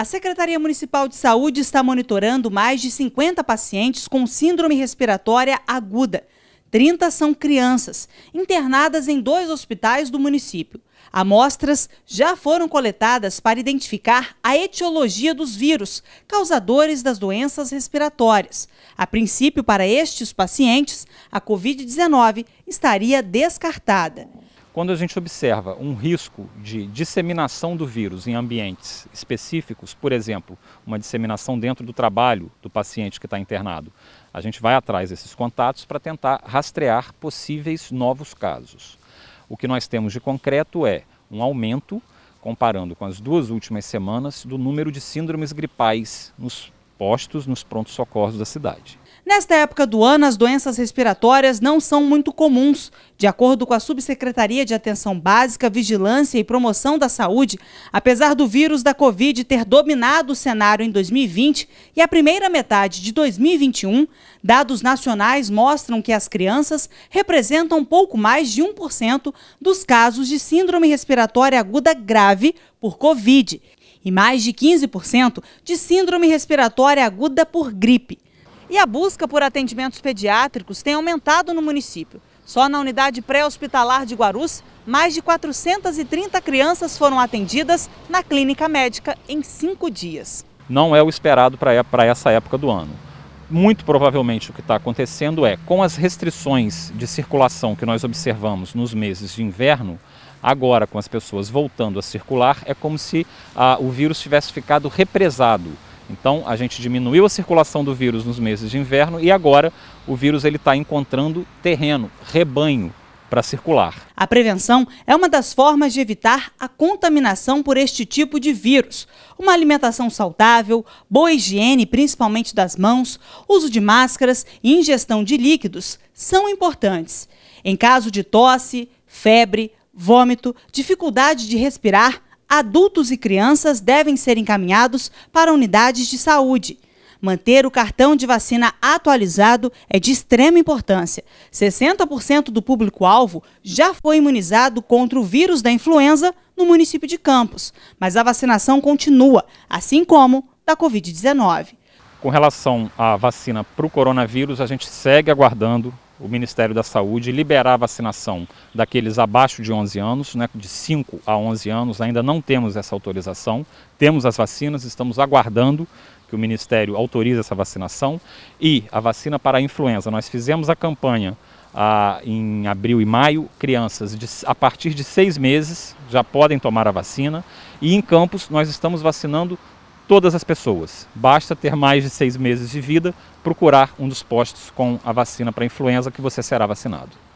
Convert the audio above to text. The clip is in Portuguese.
A Secretaria Municipal de Saúde está monitorando mais de 50 pacientes com síndrome respiratória aguda. 30 são crianças, internadas em dois hospitais do município. Amostras já foram coletadas para identificar a etiologia dos vírus, causadores das doenças respiratórias. A princípio, para estes pacientes, a Covid-19 estaria descartada. Quando a gente observa um risco de disseminação do vírus em ambientes específicos, por exemplo, uma disseminação dentro do trabalho do paciente que está internado, a gente vai atrás desses contatos para tentar rastrear possíveis novos casos. O que nós temos de concreto é um aumento, comparando com as duas últimas semanas, do número de síndromes gripais nos postos nos prontos socorros da cidade. Nesta época do ano, as doenças respiratórias não são muito comuns. De acordo com a Subsecretaria de Atenção Básica, Vigilância e Promoção da Saúde, apesar do vírus da Covid ter dominado o cenário em 2020 e a primeira metade de 2021, dados nacionais mostram que as crianças representam pouco mais de 1% dos casos de síndrome respiratória aguda grave por Covid e mais de 15% de síndrome respiratória aguda por gripe. E a busca por atendimentos pediátricos tem aumentado no município. Só na unidade pré-hospitalar de Guarus, mais de 430 crianças foram atendidas na clínica médica em cinco dias. Não é o esperado para essa época do ano muito provavelmente o que está acontecendo é, com as restrições de circulação que nós observamos nos meses de inverno, agora com as pessoas voltando a circular, é como se ah, o vírus tivesse ficado represado. Então a gente diminuiu a circulação do vírus nos meses de inverno e agora o vírus ele está encontrando terreno, rebanho, para circular. A prevenção é uma das formas de evitar a contaminação por este tipo de vírus. Uma alimentação saudável, boa higiene, principalmente das mãos, uso de máscaras e ingestão de líquidos são importantes. Em caso de tosse, febre, vômito, dificuldade de respirar, adultos e crianças devem ser encaminhados para unidades de saúde. Manter o cartão de vacina atualizado é de extrema importância. 60% do público-alvo já foi imunizado contra o vírus da influenza no município de Campos, mas a vacinação continua, assim como da Covid-19. Com relação à vacina para o coronavírus, a gente segue aguardando o Ministério da Saúde liberar a vacinação daqueles abaixo de 11 anos, né, de 5 a 11 anos, ainda não temos essa autorização. Temos as vacinas, estamos aguardando que o Ministério autoriza essa vacinação, e a vacina para a influenza. Nós fizemos a campanha ah, em abril e maio, crianças de, a partir de seis meses já podem tomar a vacina, e em campos nós estamos vacinando todas as pessoas. Basta ter mais de seis meses de vida, procurar um dos postos com a vacina para a influenza que você será vacinado.